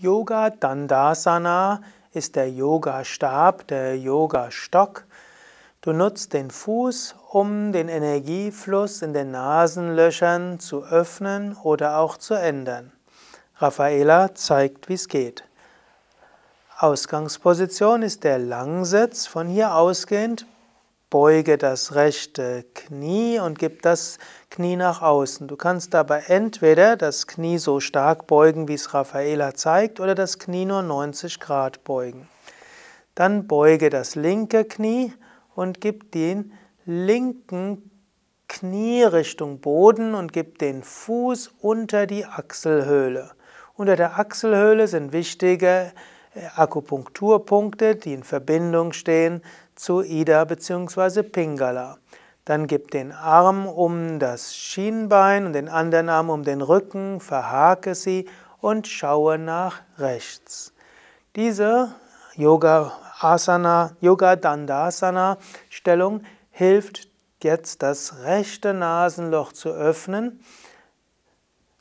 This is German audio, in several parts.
Yoga Dandasana ist der Yogastab, der Yogastock. Du nutzt den Fuß, um den Energiefluss in den Nasenlöchern zu öffnen oder auch zu ändern. Raffaela zeigt, wie es geht. Ausgangsposition ist der Langsitz. Von hier ausgehend Beuge das rechte Knie und gib das Knie nach außen. Du kannst dabei entweder das Knie so stark beugen, wie es Raffaela zeigt, oder das Knie nur 90 Grad beugen. Dann beuge das linke Knie und gib den linken Knie Richtung Boden und gib den Fuß unter die Achselhöhle. Unter der Achselhöhle sind wichtige äh, Akupunkturpunkte, die in Verbindung stehen zu Ida bzw. Pingala. Dann gib den Arm um das Schienbein und den anderen Arm um den Rücken, verhake sie und schaue nach rechts. Diese Yoga Asana, Yoga Dandasana Stellung hilft jetzt das rechte Nasenloch zu öffnen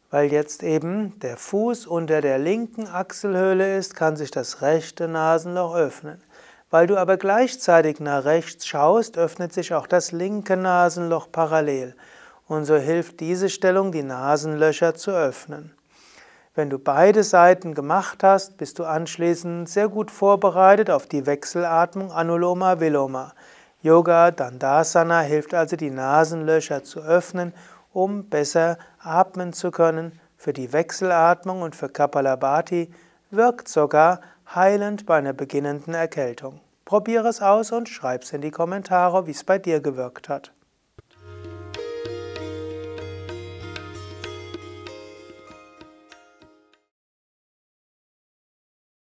weil jetzt eben der Fuß unter der linken Achselhöhle ist, kann sich das rechte Nasenloch öffnen. Weil du aber gleichzeitig nach rechts schaust, öffnet sich auch das linke Nasenloch parallel. Und so hilft diese Stellung, die Nasenlöcher zu öffnen. Wenn du beide Seiten gemacht hast, bist du anschließend sehr gut vorbereitet auf die Wechselatmung Anuloma Viloma. Yoga Dandasana hilft also, die Nasenlöcher zu öffnen um besser atmen zu können. Für die Wechselatmung und für Kapalabhati wirkt sogar heilend bei einer beginnenden Erkältung. Probiere es aus und schreib es in die Kommentare, wie es bei dir gewirkt hat.